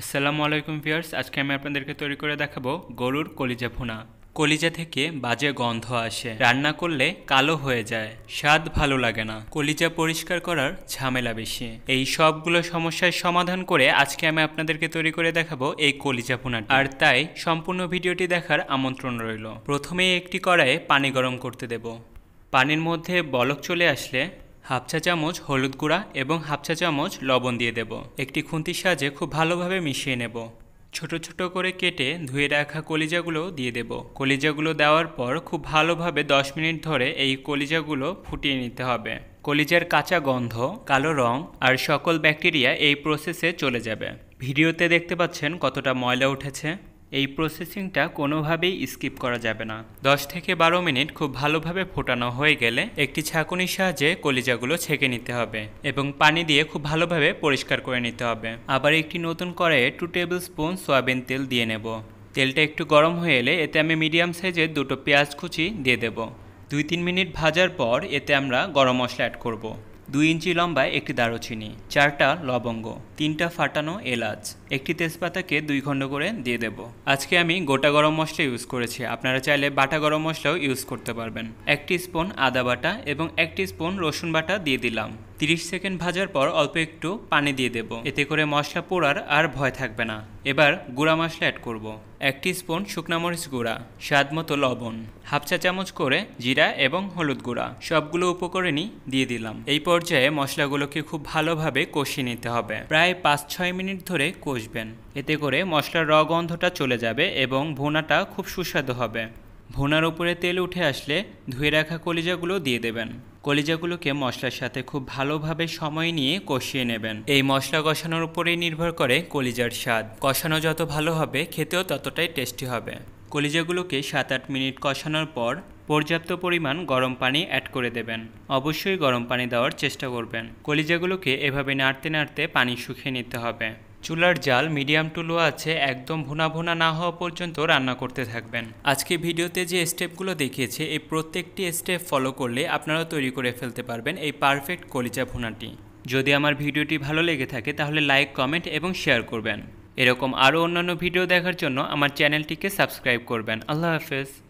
আসসালামু আলাইকুম ভিয়ার্স আজকে আমি আপনাদেরকে তৈরি করে দেখাবো গরুর কলিজা ভুনা কলিজা থেকে বাজে গন্ধ আসে রান্না করলে কালো হয়ে যায় স্বাদ ভালো লাগে না কলিজা পরিষ্কার করার ঝামেলা বেশি এই সবগুলো সমস্যার সমাধান করে আজকে আমি আপনাদেরকে তৈরি করে দেখাবো এই কলিজা ভুনাটি আর তাই সম্পূর্ণ ভিডিওটি দেখার আমন্ত্রণ রইল প্রথমে একটি কড়াইয়ে পানি গরম করতে দেব পানির মধ্যে বলক চলে আসলে হাফ চা চামচ হলুদ গুঁড়া এবং হাফ চা চামচ লবণ দিয়ে দেব একটি খুন্তির সাহায্যে খুব ভালোভাবে মিশিয়ে নেব ছোট ছোট করে কেটে ধুয়ে রাখা কলিজাগুলো দিয়ে দেব কলিজাগুলো দেওয়ার পর খুব ভালোভাবে দশ মিনিট ধরে এই কলিজাগুলো ফুটিয়ে নিতে হবে কলিজার কাঁচা গন্ধ কালো রং আর সকল ব্যাকটেরিয়া এই প্রসেসে চলে যাবে ভিডিওতে দেখতে পাচ্ছেন কতটা ময়লা উঠেছে এই প্রসেসিংটা কোনোভাবেই স্কিপ করা যাবে না দশ থেকে বারো মিনিট খুব ভালোভাবে ফোটানো হয়ে গেলে একটি ছাঁকুনির সাহায্যে কলিজাগুলো ছেঁকে নিতে হবে এবং পানি দিয়ে খুব ভালোভাবে পরিষ্কার করে নিতে হবে আবার একটি নতুন কড়াইয়ে টু টেবিল স্পুন সয়াবিন তেল দিয়ে নেব তেলটা একটু গরম হয়ে এলে এতে আমি মিডিয়াম সাইজের দুটো পেঁয়াজ কুচি দিয়ে দেব দুই তিন মিনিট ভাজার পর এতে আমরা গরম মশলা অ্যাড করবো দুই ইঞ্চি লম্বায় একটি দারুচিনি চারটা লবঙ্গ তিনটা ফাটানো এলাচ একটি তেজপাতাকে দুই খণ্ড করে দিয়ে দেব আজকে আমি গোটা গরম মশলা ইউজ করেছি আপনারা চাইলে বাটা গরম মশলাও ইউজ করতে পারবেন একটি স্পুন আদা বাটা এবং একটি স্পুন রসুন বাটা দিয়ে দিলাম 30 সেকেন্ড ভাজার পর অল্প একটু পানি দিয়ে দেব এতে করে মশলা পোড়ার আর ভয় থাকবে না এবার গুঁড়া মশলা অ্যাড করব এক টি স্পুন শুকনা মরিচ গুঁড়া স্বাদ মতো লবণ হাফ চা চামচ করে জিরা এবং হলুদ গুঁড়া সবগুলো উপকরণই দিয়ে দিলাম এই পর্যায়ে মশলাগুলোকে খুব ভালোভাবে কষিয়ে নিতে হবে প্রায় পাঁচ ছয় মিনিট ধরে কষবেন এতে করে মশলার র গন্ধটা চলে যাবে এবং ভুনাটা খুব সুস্বাদু হবে ভোনার উপরে তেল উঠে আসলে ধুয়ে রাখা কলিজাগুলো দিয়ে দেবেন কলিজাগুলোকে মশলার সাথে খুব ভালোভাবে সময় নিয়ে কষিয়ে নেবেন এই মশলা কষানোর উপরেই নির্ভর করে কলিজার স্বাদ কষানো যত ভালো হবে খেতেও ততটাই টেস্টি হবে কলিজাগুলোকে সাত আট মিনিট কষানোর পর পর্যাপ্ত পরিমাণ গরম পানি অ্যাড করে দেবেন অবশ্যই গরম পানি দেওয়ার চেষ্টা করবেন কলিজাগুলোকে এভাবে নাড়তে নাড়তে পানি শুকিয়ে নিতে হবে চুলার জাল মিডিয়াম টু লো আছে একদম ভুনা ভুনা না হওয়া পর্যন্ত রান্না করতে থাকবেন আজকে ভিডিওতে যে স্টেপগুলো দেখিয়েছে এই প্রত্যেকটি স্টেপ ফলো করলে আপনারা তৈরি করে ফেলতে পারবেন এই পারফেক্ট কলিজা ভুনাটি যদি আমার ভিডিওটি ভালো লেগে থাকে তাহলে লাইক কমেন্ট এবং শেয়ার করবেন এরকম আরও অন্যান্য ভিডিও দেখার জন্য আমার চ্যানেলটিকে সাবস্ক্রাইব করবেন আল্লাহ হাফেজ